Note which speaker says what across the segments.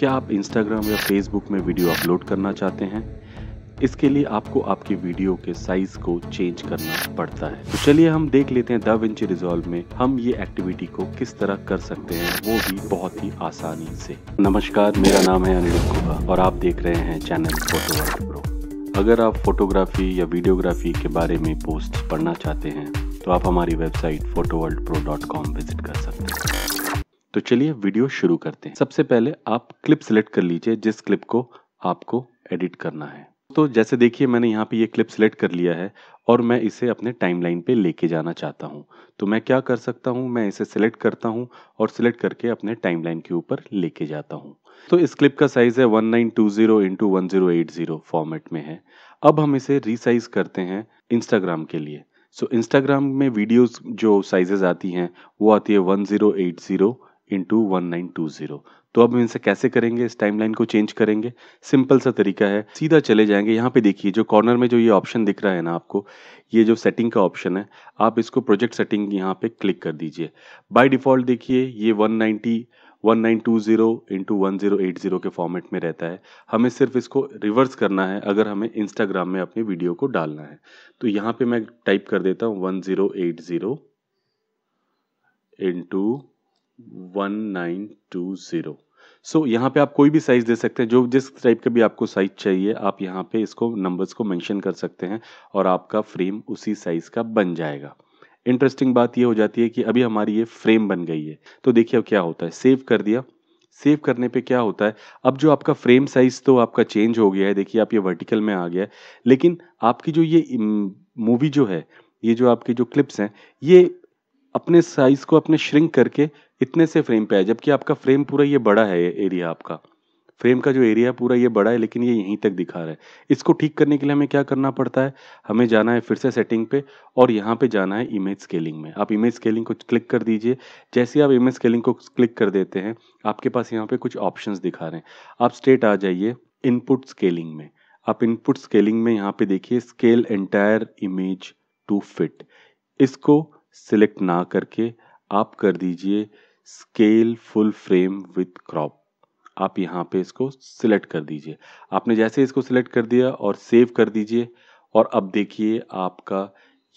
Speaker 1: क्या आप इंस्टाग्राम या फेसबुक में वीडियो अपलोड करना चाहते हैं इसके लिए आपको आपकी वीडियो के साइज को चेंज करना पड़ता है तो चलिए हम देख लेते हैं दव इंची रिजॉल्व में हम ये एक्टिविटी को किस तरह कर सकते हैं वो भी बहुत ही आसानी से नमस्कार मेरा नाम है अनिल कुबा और आप देख रहे हैं चैनल फोटो प्रो अगर आप फोटोग्राफी या वीडियोग्राफी के बारे में पोस्ट पढ़ना चाहते हैं तो आप हमारी वेबसाइट फोटो विजिट कर सकते हैं तो चलिए वीडियो शुरू करते हैं सबसे पहले आप क्लिप सेलेक्ट कर लीजिए जिस क्लिप को आपको एडिट करना है तो जैसे देखिए मैंने यहाँ पे ये क्लिप सेलेक्ट कर लिया है और मैं इसे अपने टाइमलाइन पे लेके जाना चाहता हूँ तो मैं क्या कर सकता हूँ मैं इसे सिलेक्ट करता हूँ और सिलेक्ट करके अपने टाइमलाइन के ऊपर लेके जाता हूँ तो इस क्लिप का साइज़ है 1920 इंटू जीरो फॉर्मेट में है अब हम इसे रीसाइज करते हैं इंस्टाग्राम के लिए सो so, इंस्टाग्राम में वीडियोज जो साइजेज आती हैं वो आती है zero into one nine two zero तो अब इनसे कैसे करेंगे इस टाइमलाइन को चेंज करेंगे सिंपल सा तरीका है सीधा चले जाएंगे यहाँ पे देखिए जो कॉर्नर में जो ये ऑप्शन दिख रहा है ना आपको ये जो सेटिंग का ऑप्शन है आप इसको प्रोजेक्ट सेटिंग यहाँ पे क्लिक कर दीजिए बाय डिफ़ॉल्ट देखिए ये 190 zero into one zero zero eight के फॉर्मेट में रहता है हमें सिर्फ इसको रिवर्स करना है अगर हमें इंस्टाग्राम में अपनी वीडियो को डालना है तो यहाँ पे मैं टाइप कर देता हूँ one zero eight zero into one nine two zero so यहाँ पे आप कोई भी साइज़ दे सकते हैं जो जिस टाइप का भी आपको साइज़ चाहिए आप यहाँ पे इसको नंबर्स को मेंशन कर सकते हैं और आपका फ्रेम उसी साइज़ का बन जाएगा इंटरेस्टिंग बात ये हो जाती है कि अभी हमारी ये फ्रेम बन गई है तो देखिए अब क्या होता है सेव कर दिया सेव करने पे क्या होता है अब जो आपका फ्रेम साइज़ तो आपका चेंज हो गया है देखिए आप ये वर्टिकल में आ गया है लेकिन आपकी जो ये मूवी जो है ये जो आपके जो क्लिप्स हैं ये अपने साइज़ को अपने श्रिंक करके इतने से फ्रेम पे है जबकि आपका फ्रेम पूरा ये बड़ा है एरिया आपका फ्रेम का जो एरिया पूरा ये बड़ा है लेकिन ये यहीं तक दिखा रहा है इसको ठीक करने के लिए हमें क्या करना पड़ता है हमें जाना है फिर से सेटिंग पे और यहाँ पे जाना है इमेज स्केलिंग में आप इमेज स्केलिंग को क्लिक कर दीजिए जैसे ही आप इमेज स्केलिंग को क्लिक कर देते हैं आपके पास यहाँ पे कुछ ऑप्शन दिखा रहे हैं आप स्टेट आ जाइए इनपुट स्केलिंग में आप इनपुट स्केलिंग में यहाँ पे देखिए scale entire image to fit इसको सिलेक्ट ना करके आप कर दीजिए scale full frame with crop आप यहाँ पे इसको सिलेक्ट कर दीजिए आपने जैसे इसको सिलेक्ट कर दिया और सेव कर दीजिए और अब देखिए आपका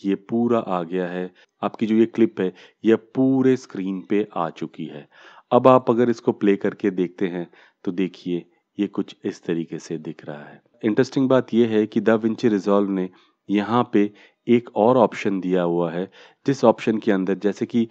Speaker 1: ये पूरा आ गया है आपकी जो ये क्लिप है यह पूरे स्क्रीन पे आ चुकी है अब आप अगर इसको प्ले करके देखते हैं तो देखिए ये कुछ इस तरीके से दिख रहा है इंटरेस्टिंग बात यह है कि द विंची रिजॉल्व ने यहाँ पे एक और ऑप्शन दिया हुआ है जिस ऑप्शन के अंदर जैसे कि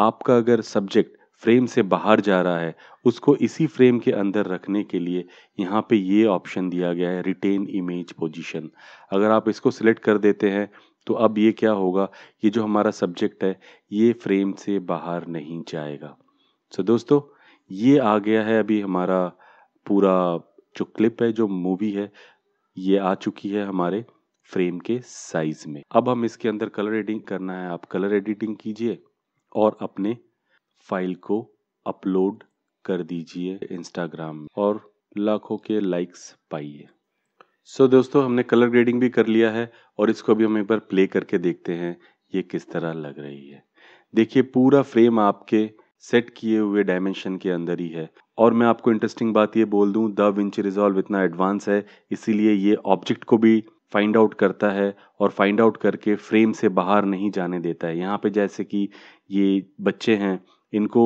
Speaker 1: आपका अगर सब्जेक्ट फ्रेम से बाहर जा रहा है उसको इसी फ्रेम के अंदर रखने के लिए यहाँ पे ये ऑप्शन दिया गया है रिटेन इमेज पोजीशन अगर आप इसको सिलेक्ट कर देते हैं तो अब ये क्या होगा ये जो हमारा सब्जेक्ट है ये फ्रेम से बाहर नहीं जाएगा सो so, दोस्तों ये आ गया है अभी हमारा पूरा जो क्लिप है जो मूवी है ये आ चुकी है हमारे फ्रेम के साइज में अब हम इसके अंदर कलर एडिटिंग करना है आप कलर एडिटिंग कीजिए और अपने फाइल को अपलोड कर दीजिए इंस्टाग्राम में और लाखों के लाइक्स पाइए सो so, दोस्तों हमने कलर ग्रेडिंग भी कर लिया है और इसको भी हम एक बार प्ले करके देखते हैं ये किस तरह लग रही है देखिए पूरा फ्रेम आपके सेट किए हुए डायमेंशन के अंदर ही है और मैं आपको इंटरेस्टिंग बात ये बोल दूं द विंच रिजॉल्व इतना एडवांस है इसीलिए ये ऑब्जेक्ट को भी फाइंड आउट करता है और फाइंड आउट करके फ्रेम से बाहर नहीं जाने देता है यहाँ पे जैसे कि ये बच्चे हैं इनको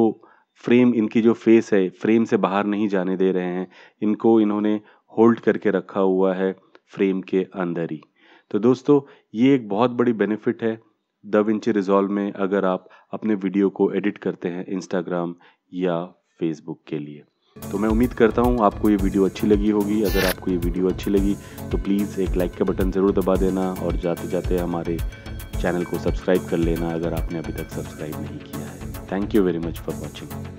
Speaker 1: फ्रेम इनकी जो फेस है फ्रेम से बाहर नहीं जाने दे रहे हैं इनको इन्होंने होल्ड करके रखा हुआ है फ्रेम के अंदर ही तो दोस्तों ये एक बहुत बड़ी बेनिफिट है द विंची रिजॉल्व में अगर आप अपने वीडियो को एडिट करते हैं इंस्टाग्राम या फेसबुक के लिए तो मैं उम्मीद करता हूँ आपको ये वीडियो अच्छी लगी होगी अगर आपको ये वीडियो अच्छी लगी तो प्लीज़ एक लाइक का बटन ज़रूर दबा देना और जाते जाते हमारे चैनल को सब्सक्राइब कर लेना अगर आपने अभी तक सब्सक्राइब नहीं किया है thank you very much for watching